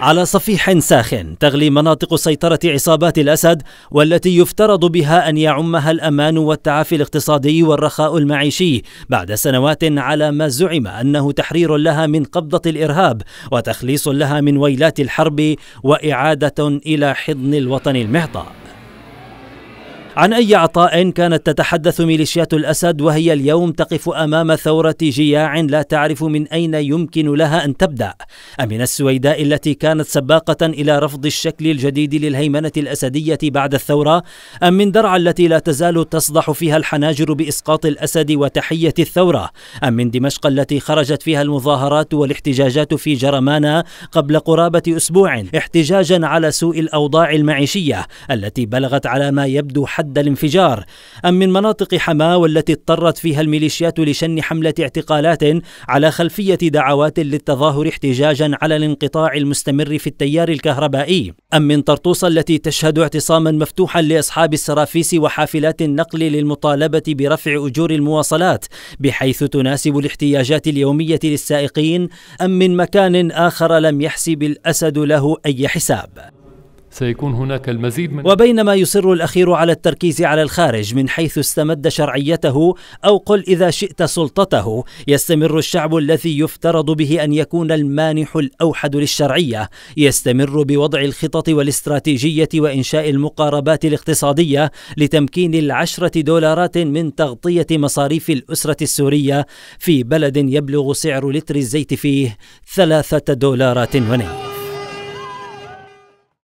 على صفيح ساخن تغلي مناطق سيطرة عصابات الأسد والتي يفترض بها أن يعمها الأمان والتعافي الاقتصادي والرخاء المعيشي بعد سنوات على ما زعم أنه تحرير لها من قبضة الإرهاب وتخليص لها من ويلات الحرب وإعادة إلى حضن الوطن المعطى عن أي عطاء كانت تتحدث ميليشيات الأسد وهي اليوم تقف أمام ثورة جياع لا تعرف من أين يمكن لها أن تبدأ أمن السويداء التي كانت سباقة إلى رفض الشكل الجديد للهيمنة الأسدية بعد الثورة أم من درعا التي لا تزال تصدح فيها الحناجر بإسقاط الأسد وتحية الثورة أم من دمشق التي خرجت فيها المظاهرات والاحتجاجات في جرمانا قبل قرابة أسبوع احتجاجا على سوء الأوضاع المعيشية التي بلغت على ما يبدو حد حد الانفجار أم من مناطق حماة والتي اضطرت فيها الميليشيات لشن حملة اعتقالات على خلفية دعوات للتظاهر احتجاجا على الانقطاع المستمر في التيار الكهربائي أم من طرطوس التي تشهد اعتصاما مفتوحا لأصحاب السرافيس وحافلات النقل للمطالبة برفع أجور المواصلات بحيث تناسب الاحتياجات اليومية للسائقين أم من مكان آخر لم يحسب الأسد له أي حساب سيكون هناك المزيد من وبينما يصر الأخير على التركيز على الخارج من حيث استمد شرعيته أو قل إذا شئت سلطته يستمر الشعب الذي يفترض به أن يكون المانح الأوحد للشرعية يستمر بوضع الخطط والاستراتيجية وإنشاء المقاربات الاقتصادية لتمكين العشرة دولارات من تغطية مصاريف الأسرة السورية في بلد يبلغ سعر لتر الزيت فيه ثلاثة دولارات ونيف